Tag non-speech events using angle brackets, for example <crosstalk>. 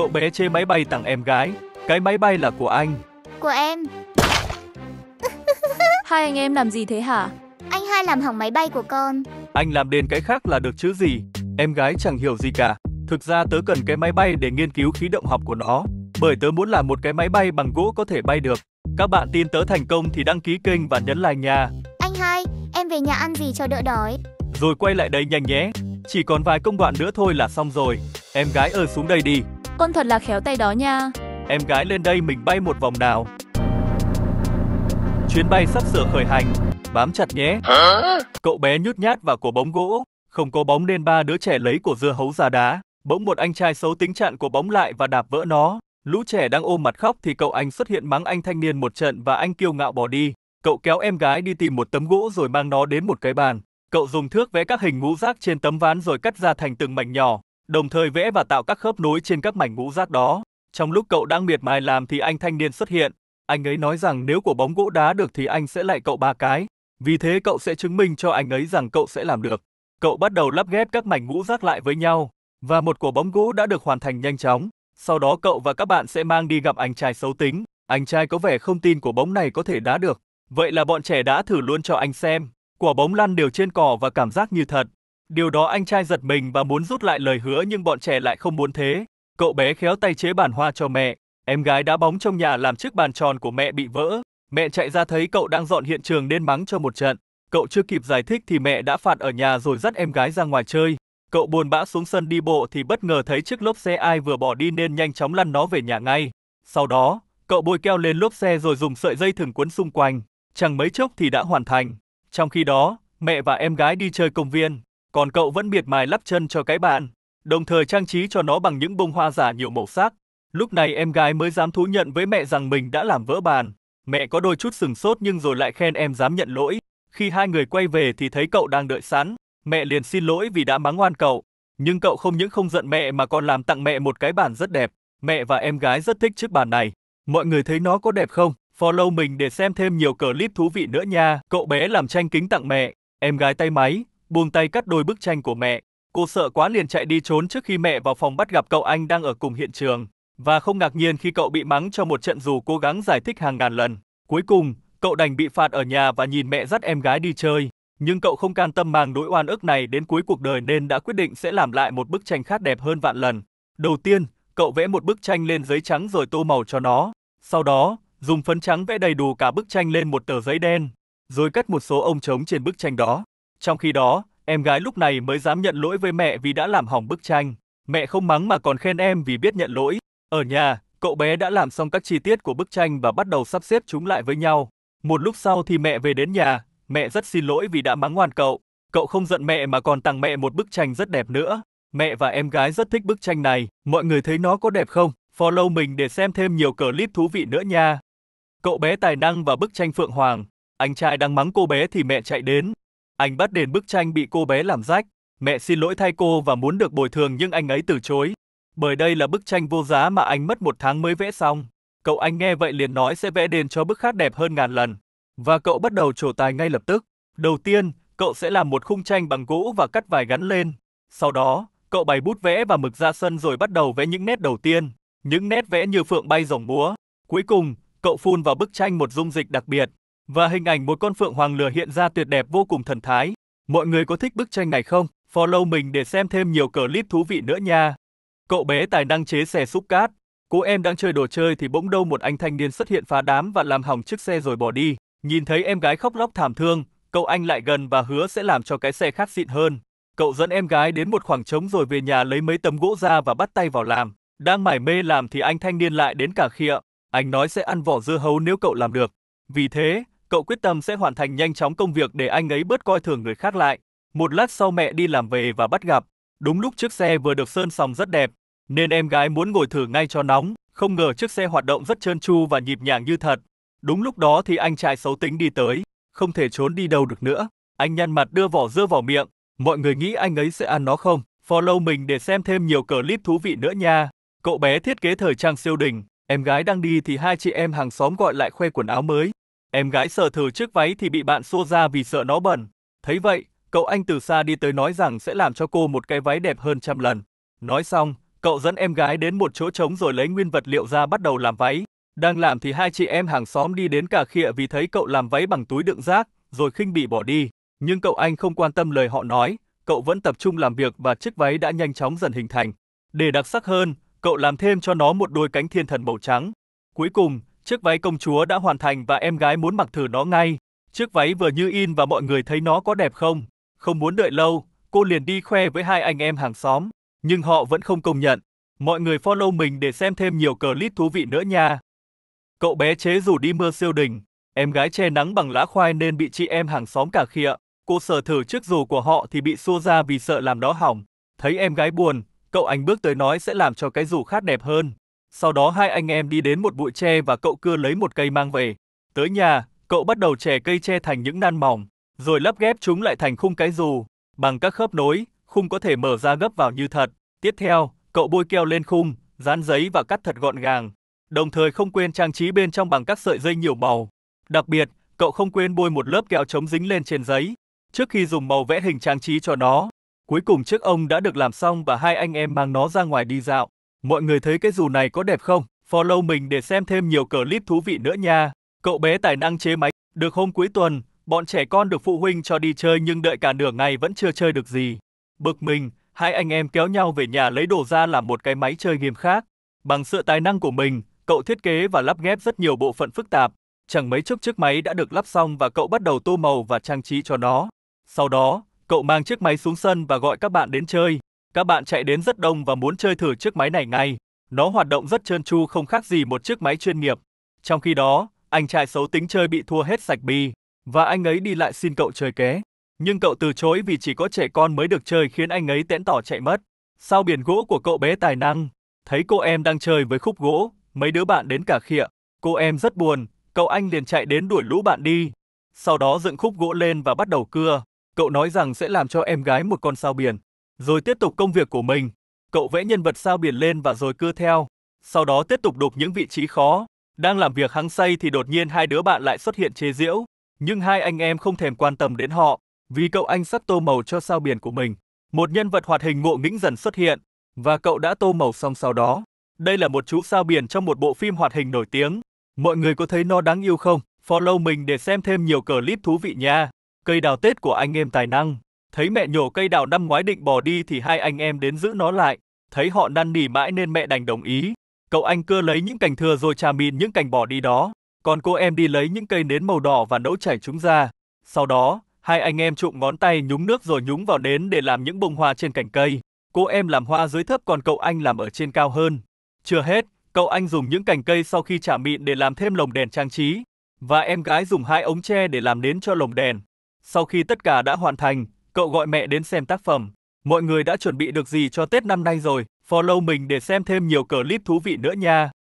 Cậu bé chê máy bay tặng em gái. Cái máy bay là của anh. Của em. <laughs> hai anh em làm gì thế hả? Anh hai làm hỏng máy bay của con. Anh làm đền cái khác là được chứ gì. Em gái chẳng hiểu gì cả. Thực ra tớ cần cái máy bay để nghiên cứu khí động học của nó. Bởi tớ muốn làm một cái máy bay bằng gỗ có thể bay được. Các bạn tin tớ thành công thì đăng ký kênh và nhấn like nha. Anh hai, em về nhà ăn gì cho đỡ đói. Rồi quay lại đây nhanh nhé. Chỉ còn vài công đoạn nữa thôi là xong rồi. Em gái ơi xuống đây đi. Con thật là khéo tay đó nha. Em gái lên đây mình bay một vòng nào. Chuyến bay sắp sửa khởi hành, bám chặt nhé. Hả? Cậu bé nhút nhát vào của bóng gỗ, không có bóng nên ba đứa trẻ lấy của dưa hấu ra đá. Bỗng một anh trai xấu tính chặn của bóng lại và đạp vỡ nó. Lũ trẻ đang ôm mặt khóc thì cậu anh xuất hiện mắng anh thanh niên một trận và anh kiêu ngạo bỏ đi. Cậu kéo em gái đi tìm một tấm gỗ rồi mang nó đến một cái bàn. Cậu dùng thước vẽ các hình ngũ giác trên tấm ván rồi cắt ra thành từng mảnh nhỏ đồng thời vẽ và tạo các khớp nối trên các mảnh ngũ giác đó. Trong lúc cậu đang miệt mài làm thì anh thanh niên xuất hiện. Anh ấy nói rằng nếu quả bóng gỗ đá được thì anh sẽ lại cậu ba cái. Vì thế cậu sẽ chứng minh cho anh ấy rằng cậu sẽ làm được. Cậu bắt đầu lắp ghép các mảnh ngũ giác lại với nhau và một quả bóng gỗ đã được hoàn thành nhanh chóng. Sau đó cậu và các bạn sẽ mang đi gặp anh trai xấu tính. Anh trai có vẻ không tin quả bóng này có thể đá được. Vậy là bọn trẻ đã thử luôn cho anh xem. Quả bóng lăn đều trên cỏ và cảm giác như thật. Điều đó anh trai giật mình và muốn rút lại lời hứa nhưng bọn trẻ lại không muốn thế. Cậu bé khéo tay chế bàn hoa cho mẹ. Em gái đá bóng trong nhà làm chiếc bàn tròn của mẹ bị vỡ. Mẹ chạy ra thấy cậu đang dọn hiện trường nên mắng cho một trận. Cậu chưa kịp giải thích thì mẹ đã phạt ở nhà rồi dắt em gái ra ngoài chơi. Cậu buồn bã xuống sân đi bộ thì bất ngờ thấy chiếc lốp xe ai vừa bỏ đi nên nhanh chóng lăn nó về nhà ngay. Sau đó, cậu bôi keo lên lốp xe rồi dùng sợi dây thừng quấn xung quanh. Chẳng mấy chốc thì đã hoàn thành. Trong khi đó, mẹ và em gái đi chơi công viên còn cậu vẫn miệt mài lắp chân cho cái bàn, đồng thời trang trí cho nó bằng những bông hoa giả nhiều màu sắc. Lúc này em gái mới dám thú nhận với mẹ rằng mình đã làm vỡ bàn. Mẹ có đôi chút sừng sốt nhưng rồi lại khen em dám nhận lỗi. Khi hai người quay về thì thấy cậu đang đợi sẵn, mẹ liền xin lỗi vì đã mắng ngoan cậu. Nhưng cậu không những không giận mẹ mà còn làm tặng mẹ một cái bàn rất đẹp. Mẹ và em gái rất thích chiếc bàn này. Mọi người thấy nó có đẹp không? Follow mình để xem thêm nhiều clip thú vị nữa nha. Cậu bé làm tranh kính tặng mẹ, em gái tay máy, buông tay cắt đôi bức tranh của mẹ. Cô sợ quá liền chạy đi trốn trước khi mẹ vào phòng bắt gặp cậu anh đang ở cùng hiện trường. Và không ngạc nhiên khi cậu bị mắng cho một trận dù cố gắng giải thích hàng ngàn lần. Cuối cùng, cậu đành bị phạt ở nhà và nhìn mẹ dắt em gái đi chơi. Nhưng cậu không can tâm mang nỗi oan ức này đến cuối cuộc đời nên đã quyết định sẽ làm lại một bức tranh khác đẹp hơn vạn lần. Đầu tiên, cậu vẽ một bức tranh lên giấy trắng rồi tô màu cho nó. Sau đó, dùng phấn trắng vẽ đầy đủ cả bức tranh lên một tờ giấy đen, rồi cắt một số ông trống trên bức tranh đó. Trong khi đó, em gái lúc này mới dám nhận lỗi với mẹ vì đã làm hỏng bức tranh. Mẹ không mắng mà còn khen em vì biết nhận lỗi. Ở nhà, cậu bé đã làm xong các chi tiết của bức tranh và bắt đầu sắp xếp chúng lại với nhau. Một lúc sau thì mẹ về đến nhà, mẹ rất xin lỗi vì đã mắng ngoan cậu. Cậu không giận mẹ mà còn tặng mẹ một bức tranh rất đẹp nữa. Mẹ và em gái rất thích bức tranh này, mọi người thấy nó có đẹp không? Follow mình để xem thêm nhiều clip thú vị nữa nha. Cậu bé tài năng và bức tranh Phượng Hoàng, anh trai đang mắng cô bé thì mẹ chạy đến, anh bắt đền bức tranh bị cô bé làm rách. Mẹ xin lỗi thay cô và muốn được bồi thường nhưng anh ấy từ chối. Bởi đây là bức tranh vô giá mà anh mất một tháng mới vẽ xong. Cậu anh nghe vậy liền nói sẽ vẽ đền cho bức khác đẹp hơn ngàn lần. Và cậu bắt đầu trổ tài ngay lập tức. Đầu tiên, cậu sẽ làm một khung tranh bằng gỗ và cắt vải gắn lên. Sau đó, cậu bày bút vẽ và mực ra sân rồi bắt đầu vẽ những nét đầu tiên, những nét vẽ như phượng bay rồng múa. Cuối cùng, cậu phun vào bức tranh một dung dịch đặc biệt, và hình ảnh một con phượng hoàng lửa hiện ra tuyệt đẹp vô cùng thần thái. Mọi người có thích bức tranh này không? Follow mình để xem thêm nhiều clip thú vị nữa nha. Cậu bé tài năng chế xe xúc cát. Cô em đang chơi đồ chơi thì bỗng đâu một anh thanh niên xuất hiện phá đám và làm hỏng chiếc xe rồi bỏ đi. Nhìn thấy em gái khóc lóc thảm thương, cậu anh lại gần và hứa sẽ làm cho cái xe khác xịn hơn. Cậu dẫn em gái đến một khoảng trống rồi về nhà lấy mấy tấm gỗ ra và bắt tay vào làm. Đang mải mê làm thì anh thanh niên lại đến cả khịa. Anh nói sẽ ăn vỏ dưa hấu nếu cậu làm được. Vì thế, cậu quyết tâm sẽ hoàn thành nhanh chóng công việc để anh ấy bớt coi thường người khác lại. Một lát sau mẹ đi làm về và bắt gặp, đúng lúc chiếc xe vừa được sơn sòng rất đẹp, nên em gái muốn ngồi thử ngay cho nóng, không ngờ chiếc xe hoạt động rất trơn tru và nhịp nhàng như thật. Đúng lúc đó thì anh trai xấu tính đi tới, không thể trốn đi đâu được nữa. Anh nhăn mặt đưa vỏ dưa vào miệng, mọi người nghĩ anh ấy sẽ ăn nó không? Follow mình để xem thêm nhiều clip thú vị nữa nha. Cậu bé thiết kế thời trang siêu đỉnh, em gái đang đi thì hai chị em hàng xóm gọi lại khoe quần áo mới, Em gái sờ thử chiếc váy thì bị bạn xô ra vì sợ nó bẩn. Thấy vậy, cậu anh từ xa đi tới nói rằng sẽ làm cho cô một cái váy đẹp hơn trăm lần. Nói xong, cậu dẫn em gái đến một chỗ trống rồi lấy nguyên vật liệu ra bắt đầu làm váy. Đang làm thì hai chị em hàng xóm đi đến cả khịa vì thấy cậu làm váy bằng túi đựng rác, rồi khinh bị bỏ đi. Nhưng cậu anh không quan tâm lời họ nói, cậu vẫn tập trung làm việc và chiếc váy đã nhanh chóng dần hình thành. Để đặc sắc hơn, cậu làm thêm cho nó một đôi cánh thiên thần màu trắng. Cuối cùng, Chiếc váy công chúa đã hoàn thành và em gái muốn mặc thử nó ngay. Chiếc váy vừa như in và mọi người thấy nó có đẹp không. Không muốn đợi lâu, cô liền đi khoe với hai anh em hàng xóm, nhưng họ vẫn không công nhận. Mọi người follow mình để xem thêm nhiều clip thú vị nữa nha. Cậu bé chế dù đi mưa siêu đỉnh, em gái che nắng bằng lá khoai nên bị chị em hàng xóm cả khịa. Cô sờ thử chiếc dù của họ thì bị xua ra vì sợ làm nó hỏng. Thấy em gái buồn, cậu anh bước tới nói sẽ làm cho cái dù khác đẹp hơn. Sau đó hai anh em đi đến một bụi tre và cậu cưa lấy một cây mang về. Tới nhà, cậu bắt đầu chè cây tre thành những nan mỏng, rồi lắp ghép chúng lại thành khung cái dù. Bằng các khớp nối, khung có thể mở ra gấp vào như thật. Tiếp theo, cậu bôi keo lên khung, dán giấy và cắt thật gọn gàng. Đồng thời không quên trang trí bên trong bằng các sợi dây nhiều màu. Đặc biệt, cậu không quên bôi một lớp kẹo chống dính lên trên giấy trước khi dùng màu vẽ hình trang trí cho nó. Cuối cùng chiếc ông đã được làm xong và hai anh em mang nó ra ngoài đi dạo. Mọi người thấy cái dù này có đẹp không? Follow mình để xem thêm nhiều clip thú vị nữa nha. Cậu bé tài năng chế máy, được hôm cuối tuần, bọn trẻ con được phụ huynh cho đi chơi nhưng đợi cả nửa ngày vẫn chưa chơi được gì. Bực mình, hai anh em kéo nhau về nhà lấy đồ ra làm một cái máy chơi game khác. Bằng sự tài năng của mình, cậu thiết kế và lắp ghép rất nhiều bộ phận phức tạp. Chẳng mấy chốc chiếc máy đã được lắp xong và cậu bắt đầu tô màu và trang trí cho nó. Sau đó, cậu mang chiếc máy xuống sân và gọi các bạn đến chơi. Các bạn chạy đến rất đông và muốn chơi thử chiếc máy này ngay. Nó hoạt động rất trơn tru không khác gì một chiếc máy chuyên nghiệp. Trong khi đó, anh trai xấu tính chơi bị thua hết sạch bi và anh ấy đi lại xin cậu chơi ké. Nhưng cậu từ chối vì chỉ có trẻ con mới được chơi khiến anh ấy tẽn tỏ chạy mất. Sao biển gỗ của cậu bé tài năng? Thấy cô em đang chơi với khúc gỗ, mấy đứa bạn đến cả khịa. Cô em rất buồn, cậu anh liền chạy đến đuổi lũ bạn đi. Sau đó dựng khúc gỗ lên và bắt đầu cưa. Cậu nói rằng sẽ làm cho em gái một con sao biển. Rồi tiếp tục công việc của mình, cậu vẽ nhân vật sao biển lên và rồi cưa theo, sau đó tiếp tục đục những vị trí khó. Đang làm việc hăng say thì đột nhiên hai đứa bạn lại xuất hiện chế diễu. nhưng hai anh em không thèm quan tâm đến họ, vì cậu anh sắp tô màu cho sao biển của mình. Một nhân vật hoạt hình ngộ nghĩnh dần xuất hiện, và cậu đã tô màu xong sau đó. Đây là một chú sao biển trong một bộ phim hoạt hình nổi tiếng. Mọi người có thấy nó đáng yêu không? Follow mình để xem thêm nhiều clip thú vị nha. Cây đào Tết của anh em tài năng. Thấy mẹ nhổ cây đào năm ngoái định bỏ đi thì hai anh em đến giữ nó lại, thấy họ năn nỉ mãi nên mẹ đành đồng ý. Cậu anh cưa lấy những cành thừa rồi trà mìn những cành bỏ đi đó, còn cô em đi lấy những cây nến màu đỏ và nấu chảy chúng ra. Sau đó, hai anh em trụm ngón tay nhúng nước rồi nhúng vào nến để làm những bông hoa trên cành cây. Cô em làm hoa dưới thấp còn cậu anh làm ở trên cao hơn. Chưa hết, cậu anh dùng những cành cây sau khi trả mịn để làm thêm lồng đèn trang trí, và em gái dùng hai ống tre để làm nến cho lồng đèn. Sau khi tất cả đã hoàn thành, cậu gọi mẹ đến xem tác phẩm. Mọi người đã chuẩn bị được gì cho Tết năm nay rồi, follow mình để xem thêm nhiều clip thú vị nữa nha.